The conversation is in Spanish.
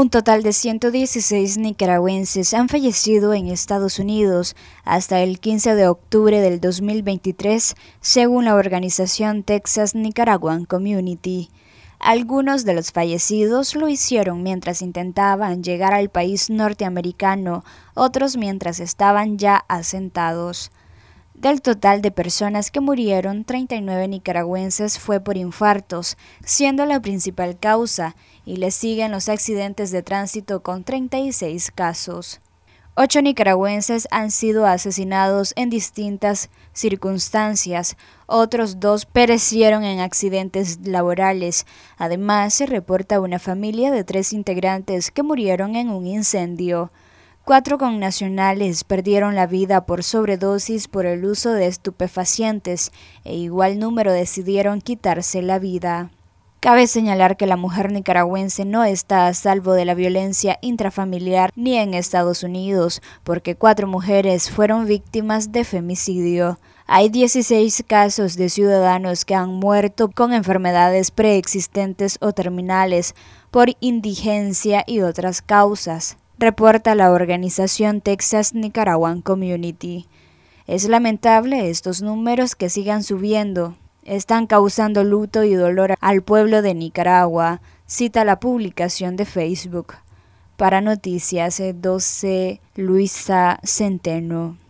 Un total de 116 nicaragüenses han fallecido en Estados Unidos hasta el 15 de octubre del 2023, según la organización Texas Nicaraguan Community. Algunos de los fallecidos lo hicieron mientras intentaban llegar al país norteamericano, otros mientras estaban ya asentados. Del total de personas que murieron, 39 nicaragüenses fue por infartos, siendo la principal causa, y le siguen los accidentes de tránsito con 36 casos. Ocho nicaragüenses han sido asesinados en distintas circunstancias, otros dos perecieron en accidentes laborales. Además, se reporta una familia de tres integrantes que murieron en un incendio. Cuatro connacionales perdieron la vida por sobredosis por el uso de estupefacientes e igual número decidieron quitarse la vida. Cabe señalar que la mujer nicaragüense no está a salvo de la violencia intrafamiliar ni en Estados Unidos, porque cuatro mujeres fueron víctimas de femicidio. Hay 16 casos de ciudadanos que han muerto con enfermedades preexistentes o terminales por indigencia y otras causas reporta la organización Texas Nicaraguan Community. Es lamentable estos números que sigan subiendo. Están causando luto y dolor al pueblo de Nicaragua, cita la publicación de Facebook. Para Noticias 12, Luisa Centeno.